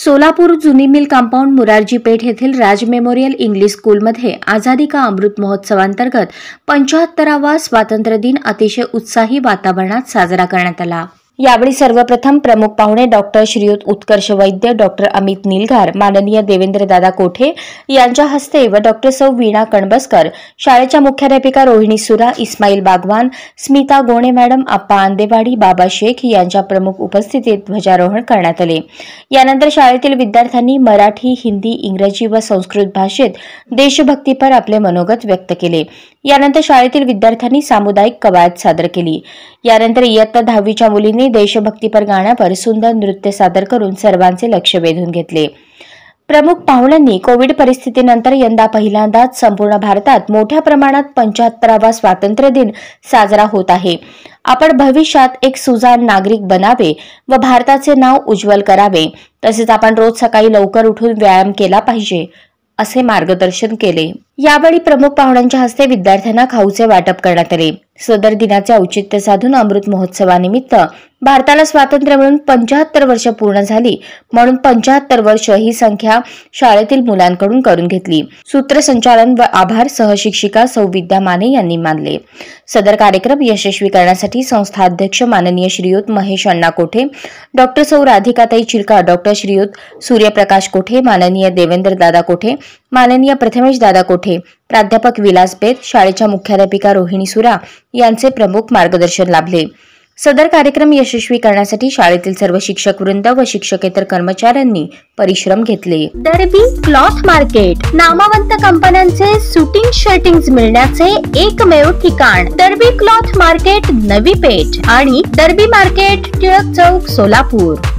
सोलापूर जुनी mill compound Morarji पेठ येथील राज memorial English स्कूलमध्ये आझादी का अमृत महोत्सवांतर्गत पंचाहत्तरावा स्वातंत्र्य दिन अतिशय उत्साही वातावरणात साजरा करण्यात आला यावेळी सर्वप्रथम प्रमुख पाहुणे डॉक्टर श्रीयुत उत्कर्ष वैद्य डॉक्टर अमित निलघार माननीय दादा कोठे यांच्या हस्ते व डॉक्टर सौ वीणा कणबसकर शाळेच्या मुख्याध्यापिका रोहिणी सुरा इस्माईल बागवान स्मिता गोणे मॅडम आप्पा आंदेवाडी बाबा शेख यांच्या प्रमुख उपस्थितीत ध्वजारोहण करण्यात आले यानंतर शाळेतील विद्यार्थ्यांनी मराठी हिंदी इंग्रजी व संस्कृत भाषेत देशभक्तीपर आपले मनोगत व्यक्त केले यानंतर शाळेतील विद्यार्थ्यांनी सामुदायिक कवायत सादर केली यानंतर इयत्ता दहावीच्या मुलींनी देशभक्तीपर गाण्यावर सुंदर नृत्य सादर करून सर्वांचे लक्ष वेधून घेतले प्रमुख पाहुण्यांनी कोविड परिस्थितीनंतर यंदा पहिल्यांदाच संपूर्ण भारतात मोठ्या प्रमाणात पंच्याहत्तरावा स्वातंत्र्य दिन साजरा होत आहे आपण भविष्यात एक सुजान नागरिक बनावे व भारताचे नाव उज्ज्वल करावे तसेच आपण रोज सकाळी लवकर उठून व्यायाम केला पाहिजे असे मार्गदर्शन केले यावेळी प्रमुख पाहुण्यांच्या हस्ते विद्यार्थ्यांना खाऊचे वाटप करण्यात आले सदर दिनाचे औचित्य साधून अमृत महोत्सवानिमित्त भारताला स्वातंत्र्य मिळून पंचाहत्तर वर्ष पूर्ण झाली म्हणून पंचाहत्तर वर्ष ही संख्या शाळेतील मुलांकडून करून घेतली सूत्रसंचालन व आभार सहशिक्षिका सौ विद्या माने यांनी मानले सदर कार्यक्रम यशस्वी करण्यासाठी संस्था अध्यक्ष माननीय श्रीयुत महेश अण्णा कोठे डॉक्टर सौ राधिकाताई चिलका डॉक्टर श्रीयुत सूर्यप्रकाश कोठे माननीय देवेंद्र दादा कोठे माननीय प्रथमेश दादा कोठे प्राध्यापक विलास शाळेच्या मुख्याध्यापिका रोहिणी सुरा यांचे प्रमुख मार्गदर्शन लाभले सदर कार्यक्रम यशस्वी करण्यासाठी शाळेतील सर्व शिक्षक वृंद व शिक्षकेतर कर्मचाऱ्यांनी परिश्रम घेतले दरबी क्लॉथ मार्केट नामवंत कंपन्यांचे सुटिंग शर्टिंग मिळण्याचे एकमेव ठिकाण दरबी क्लॉथ मार्केट नवी पेठ आणि दरबी मार्केट टिळक चौक सोलापूर